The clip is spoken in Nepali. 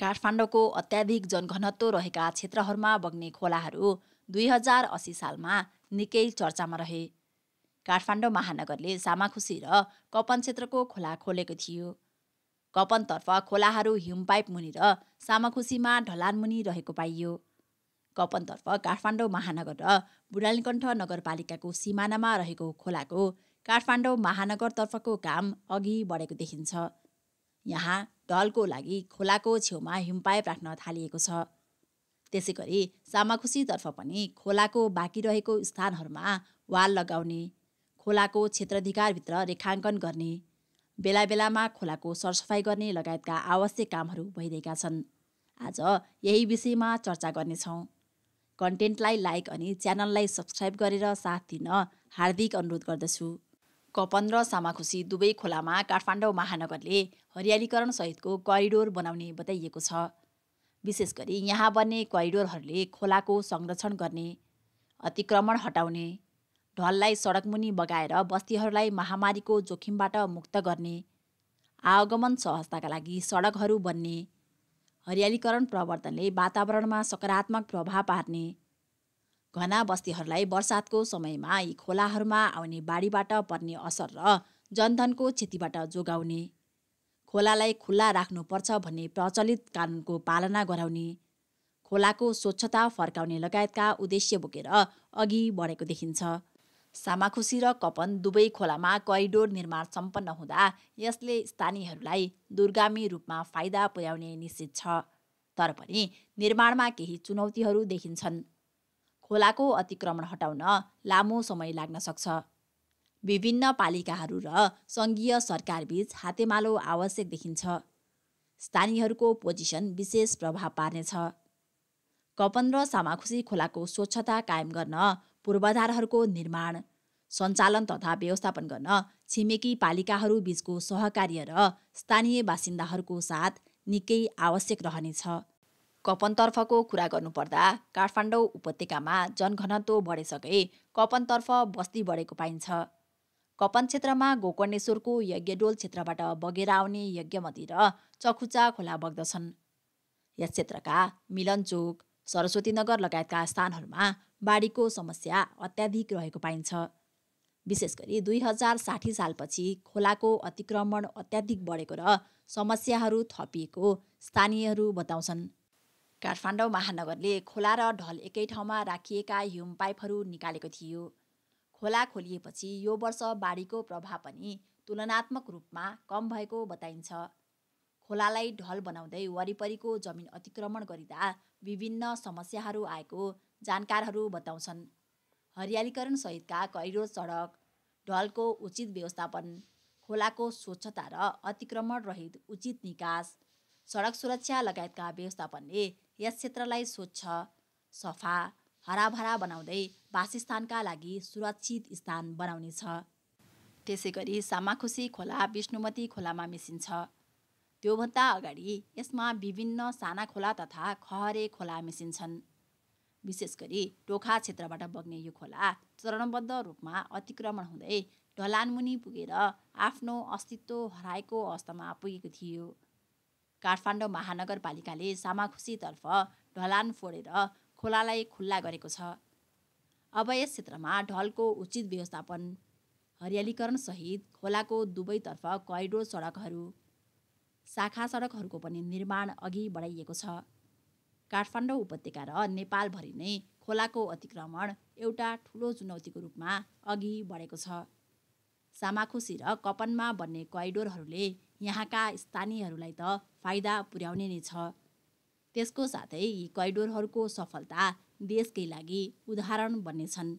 काठमाडौँको अत्याधिक जनघनत्व रहेका क्षेत्रहरूमा बग्ने खोलाहरू दुई हजार असी सालमा निकै चर्चामा रहे काठमाडौँ महानगरले सामाखुसी र कपन क्षेत्रको खोला खोलेको थियो कपनतर्फ खोलाहरू हिमपाइप मुनि र सामाखुसीमा ढलान मुनि रहेको पाइयो कपनतर्फ काठमाडौँ महानगर र बुढालीकण्ठ नगरपालिकाको सिमानामा रहेको खोलाको काठमाडौँ महानगरतर्फको काम अघि बढेको देखिन्छ यहाँ ढलको लागि खोलाको छेउमा हिमपाइप राख्न थालिएको छ त्यसै गरी सामाखुसीतर्फ पनि खोलाको बाँकी रहेको स्थानहरूमा वाल लगाउने खोलाको क्षेत्राधिकारभित्र रेखाङ्कन गर्ने बेला बेलामा खोलाको सरसफाइ गर्ने लगायतका आवश्यक कामहरू भइरहेका छन् आज यही विषयमा चर्चा गर्नेछौँ कन्टेन्टलाई लाइक अनि च्यानललाई सब्सक्राइब गरेर साथ दिन हार्दिक अनुरोध गर्दछु कपन र सामाखुसी दुवै खोलामा काठमाडौँ महानगरले हरियालीकरण सहितको करिडोर बनाउने बताइएको छ विशेष गरी यहाँ बन्ने करिडोरहरूले खोलाको संरक्षण गर्ने अतिक्रमण हटाउने ढललाई सडकमुनि बगाएर बस्तीहरूलाई महामारीको जोखिमबाट मुक्त गर्ने आगमन सहजताका लागि सडकहरू बन्ने हरियालीकरण प्रवर्तनले वातावरणमा सकारात्मक प्रभाव पार्ने घना बस्तीहरूलाई वर्षातको समयमा यी खोलाहरूमा आउने बाढीबाट पर्ने असर र जनधनको क्षतिबाट जोगाउने खोलालाई खुल्ला राख्नुपर्छ भन्ने प्रचलित कानुनको पालना गराउने खोलाको स्वच्छता फर्काउने लगायतका उद्देश्य बोकेर अघि बढेको देखिन्छ सामाखुसी र कपन दुवै खोलामा करिडोर निर्माण सम्पन्न हुँदा यसले स्थानीयहरूलाई दुर्गामी रूपमा फाइदा पुर्याउने निश्चित छ तर पनि निर्माणमा केही चुनौतीहरू देखिन्छन् खोलाको अतिक्रमण हटाउन लामो समय लाग्न सक्छ विभिन्न पालिकाहरू र सङ्घीय सरकारबीच हातेमालो आवश्यक देखिन्छ स्थानीयहरूको पोजिसन विशेष प्रभाव पार्नेछ कपन र सामाखुसी खोलाको स्वच्छता कायम गर्न पूर्वाधारहरूको निर्माण सञ्चालन तथा व्यवस्थापन गर्न छिमेकी पालिकाहरू बीचको सहकार्य र स्थानीय बासिन्दाहरूको साथ निकै आवश्यक रहनेछ कपनतर्फको कुरा गर्नुपर्दा काठमाडौँ उपत्यकामा जनघनत्व बढेसकै कपनतर्फ बस्ती बढेको पाइन्छ कपन क्षेत्रमा गोकर्णेश्वरको यज्ञडोल क्षेत्रबाट बगेर आउने यज्ञमती र चखुचा खोला बग्दछन् यस क्षेत्रका मिलनचोक सरस्वतीनगर लगायतका स्थानहरूमा बाढीको समस्या अत्याधिक रहेको पाइन्छ विशेष गरी दुई हजार साठी सालपछि खोलाको अतिक्रमण अत्याधिक बढेको र समस्याहरू थपिएको स्थानीयहरू बताउँछन् काठमाडौँ महानगरले खोला र ढल एकै ठाउँमा राखिएका हिउँ पाइपहरू निकालेको थियो खोला खोलिएपछि यो वर्ष बाढीको प्रभाव पनि तुलनात्मक रूपमा कम भएको बताइन्छ खोलालाई ढल बनाउँदै वरिपरिको जमिन अतिक्रमण गरिँदा विभिन्न समस्याहरू आएको जानकारहरू बताउँछन् हरियालीकरण सहितका कैरो सडक ढलको उचित व्यवस्थापन खोलाको स्वच्छता र अतिक्रमण रहित उचित निकास सडक सुरक्षा लगायतका व्यवस्थापनले यस क्षेत्रलाई स्वच्छ सफा हराभरा बनाउँदै वासस्थानका लागि सुरक्षित स्थान बनाउनेछ त्यसै गरी सामाखुसी खोला विष्णुमती खोलामा मिसिन्छ त्योभन्दा अगाडि यसमा विभिन्न साना खोला तथा खहरे खोला मिसिन्छन् विशेष गरी टोखा क्षेत्रबाट बग्ने यो खोला चरणबद्ध रूपमा अतिक्रमण हुँदै ढलानमुनि पुगेर आफ्नो अस्तित्व हराएको अवस्थामा पुगेको थियो काठमाडौँ महानगरपालिकाले सामाखुसीतर्फ ढलान फोडेर खोलालाई खुल्ला गरेको छ अब यस क्षेत्रमा ढलको उचित व्यवस्थापन हरियालीकरणसहित खोलाको दुवैतर्फ करिडोर सडकहरू शाखा सडकहरूको पनि निर्माण अघि बढाइएको छ काठमाडौँ उपत्यका र नेपालभरि नै खोलाको अतिक्रमण एउटा ठुलो चुनौतीको रूपमा अघि बढेको छ सामाखुसी र कपनमा बन्ने करिडोरहरूले यहाँका स्थानीयहरूलाई त फाइदा पुर्याउने नै छ त्यसको साथै यी करिडोरहरूको सफलता देशकै लागि उदाहरण बन्नेछन्